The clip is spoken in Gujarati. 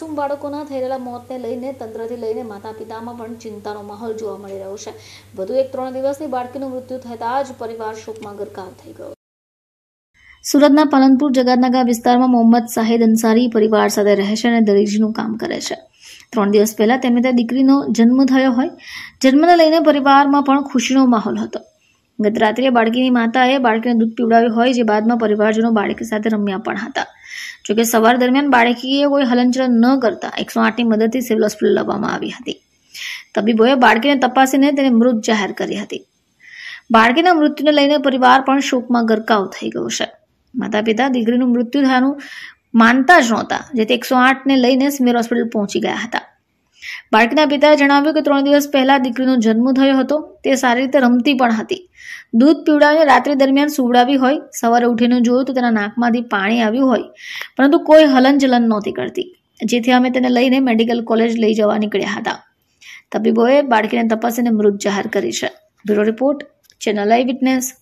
માસૂમ બાળકોના થયેલા મોતને લઈને તંત્રથી લઈને માતા પિતામાં પણ ચિંતાનો માહોલ જોવા મળી રહ્યો છે વધુ એક ત્રણ દિવસની બાળકીનું મૃત્યુ થતા જ પરિવાર શોકમાં ગરકાવ થઈ ગયો સુરતના પાલનપુર જગાતનાગા વિસ્તારમાં મોહમ્મદ સાહેદ અંસારી પરિવાર સાથે રહે છે અને દરજીનું કામ કરે છે ત્રણ દિવસ પહેલા તેમને ત્યાં દીકરીનો જન્મ થયો હોય જન્મને લઈને પરિવારમાં પણ ખુશીનો માહોલ હતો ગત રાત્રે બાળકીની માતાએ બાળકીને દૂધ પીવડાવ્યું હોય જે બાદમાં પરિવારજનો બાળકી સાથે રમ્યા પણ હતા જોકે સવાર દરમિયાન બાળકીએ કોઈ હલનચલન ન કરતા એકસો આઠની મદદથી સિવિલ હોસ્પિટલ લાવવામાં આવી હતી તબીબોએ બાળકીને તપાસીને તેને મૃત જાહેર કરી હતી બાળકીના મૃત્યુને લઈને પરિવાર પણ શોકમાં ગરકાવ થઈ ગયો છે માતા પિતા દીકરીનું મૃત્યુ થયાનું માનતા જ નહોતા જેથી એકસો આઠને લઈને સ્મીર હોસ્પિટલ પહોંચી ગયા હતા બાળકના પિતાએ જણાવ્યું કે ત્રણ દિવસ પહેલા દીકરીનો જન્મ થયો હતો તે સારી રીતે રમતી પણ હતી દૂધ પીવડાવીને રાત્રિ દરમિયાન સુવડાવી હોય સવારે ઉઠીને જોયું તો તેના નાકમાંથી પાણી આવ્યું હોય પરંતુ કોઈ હલનચલન નહોતી કરતી જેથી અમે તેને લઈને મેડિકલ કોલેજ લઈ જવા નીકળ્યા હતા તબીબોએ બાળકીને તપાસીને મૃત જાહેર કરી છે bureau report channel eye witness